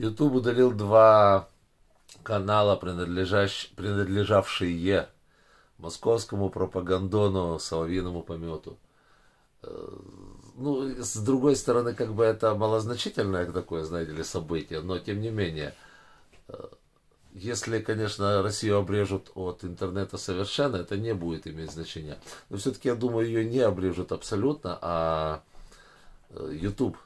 YouTube удалил два канала, принадлежавшие московскому пропагандону Соловьиному помету. Э, ну, с другой стороны, как бы это малозначительное такое, знаете ли, событие, но тем не менее, э, если, конечно, Россию обрежут от интернета совершенно, это не будет иметь значения. Но все-таки, я думаю, ее не обрежут абсолютно, а YouTube э,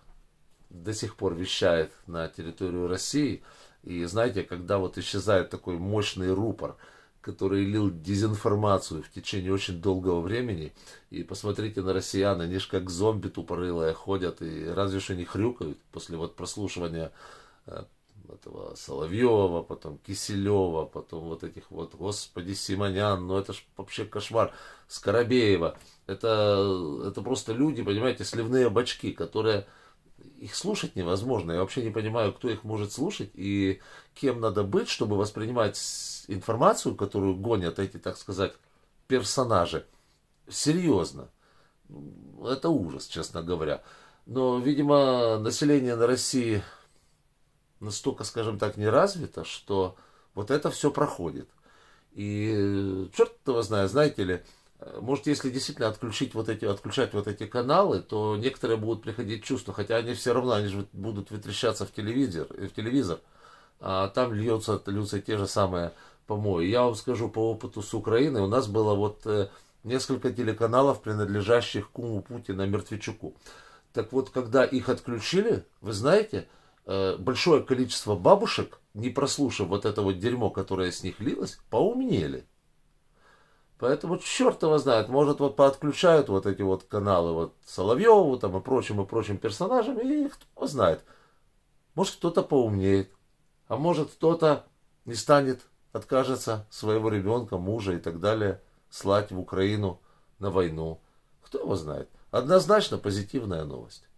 до сих пор вещает на территорию России. И знаете, когда вот исчезает такой мощный рупор, который лил дезинформацию в течение очень долгого времени, и посмотрите на россиян, они же как зомби тупорылые ходят, и разве что не хрюкают после вот прослушивания э, этого Соловьева, потом Киселева, потом вот этих вот, господи, Симонян, ну это ж вообще кошмар, Скоробеева. Это, э, это просто люди, понимаете, сливные бачки, которые их слушать невозможно. Я вообще не понимаю, кто их может слушать и кем надо быть, чтобы воспринимать информацию, которую гонят эти, так сказать, персонажи. Серьезно. Ну, это ужас, честно говоря. Но, видимо, население на России настолько, скажем так, не развито, что вот это все проходит. И э, черт его знает, знаете ли, Э, может, если действительно отключить вот эти, отключать вот эти каналы, то некоторые будут приходить чувства, хотя они все равно, они же будут вытрясаться в телевизор, э, в телевизор, а там льются, льются те же самые помои. Я вам скажу по опыту с Украины, у нас было вот э, несколько телеканалов, принадлежащих куму Путина Мертвечуку. Так вот, когда их отключили, вы знаете, большое количество бабушек, не прослушав вот это вот дерьмо, которое с них лилось, поумнели. Поэтому черт его знает, может вот подключают вот эти вот каналы вот Соловьеву там и прочим и прочим персонажам, и кто знает. Может кто-то поумнеет, а может кто-то не станет, откажется своего ребенка, мужа и так далее слать в Украину на войну. Кто его знает. Однозначно позитивная новость.